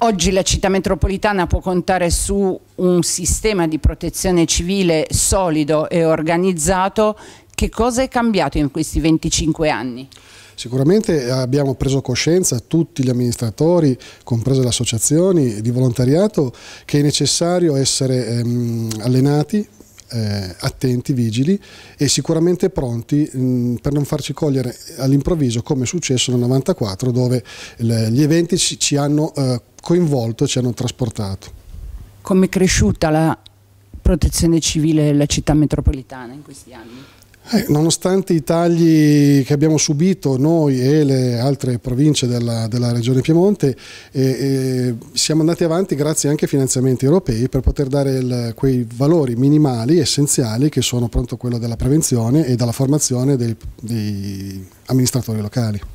Oggi la città metropolitana può contare su un sistema di protezione civile solido e organizzato. Che cosa è cambiato in questi 25 anni? Sicuramente abbiamo preso coscienza, tutti gli amministratori, comprese le associazioni di volontariato, che è necessario essere ehm, allenati, eh, attenti, vigili e sicuramente pronti mh, per non farci cogliere all'improvviso come è successo nel 94 dove le, gli eventi ci, ci hanno eh, coinvolto e ci hanno trasportato. Come è cresciuta la protezione civile della città metropolitana in questi anni? Eh, nonostante i tagli che abbiamo subito noi e le altre province della, della regione Piemonte, eh, eh, siamo andati avanti grazie anche ai finanziamenti europei per poter dare il, quei valori minimali, essenziali, che sono pronto quello della prevenzione e della formazione dei, degli amministratori locali.